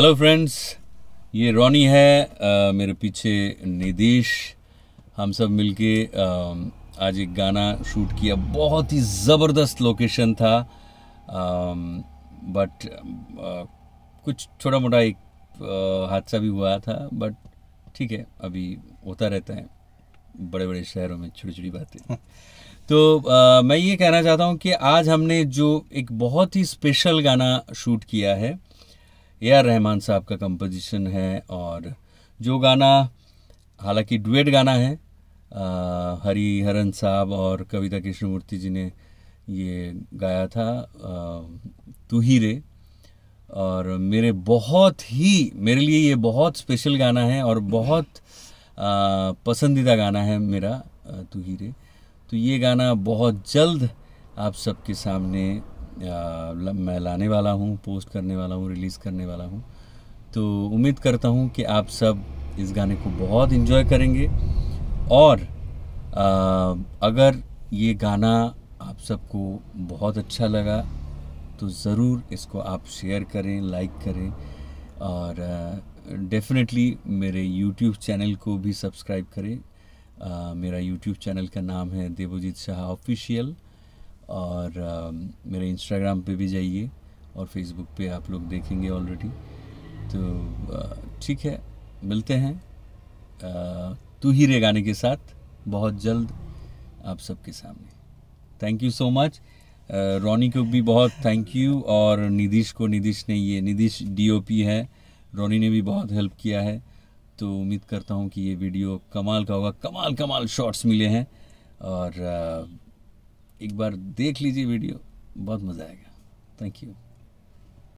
hello friends ये Ronnie है आ, मेरे पीछे निदेश हम सब मिलके आ, आज एक गाना शूट किया बहुत ही ज़बरदस्त लोकेशन था आ, बट आ, कुछ छोटा मोटा एक हादसा भी हुआ था बट ठीक है अभी होता रहता है बड़े बड़े शहरों में छोटी छोटी बातें तो आ, मैं ये कहना चाहता हूँ कि आज हमने जो एक बहुत ही स्पेशल गाना शूट किया है ए आर रहमान साहब का कंपोजिशन है और जो गाना हालांकि डुएट गाना है हरी हरन साहब और कविता कृष्णमूर्ति जी ने ये गाया था तू ही रे और मेरे बहुत ही मेरे लिए ये बहुत स्पेशल गाना है और बहुत पसंदीदा गाना है मेरा तू ही रे तो ये गाना बहुत जल्द आप सबके सामने मैं लाने वाला हूँ पोस्ट करने वाला हूँ रिलीज़ करने वाला हूँ तो उम्मीद करता हूँ कि आप सब इस गाने को बहुत इन्जॉय करेंगे और आ, अगर ये गाना आप सबको बहुत अच्छा लगा तो ज़रूर इसको आप शेयर करें लाइक करें और डेफिनेटली मेरे यूट्यूब चैनल को भी सब्सक्राइब करें आ, मेरा यूट्यूब चैनल का नाम है देवोजीत शाह ऑफिशियल और uh, मेरे इंस्टाग्राम पे भी जाइए और फेसबुक पे आप लोग देखेंगे ऑलरेडी तो uh, ठीक है मिलते हैं uh, तू ही रे गाने के साथ बहुत जल्द आप सबके सामने thank you so much Roni को भी बहुत थैंक यू और निदिश को निदिश ने ये निदिश डीओपी है रोनी ने भी बहुत हेल्प किया है तो उम्मीद करता हूँ कि ये वीडियो कमाल का होगा कमाल कमाल शॉट्स मिले हैं और uh, एक बार देख लीजिए वीडियो बहुत मज़ा आएगा थैंक यू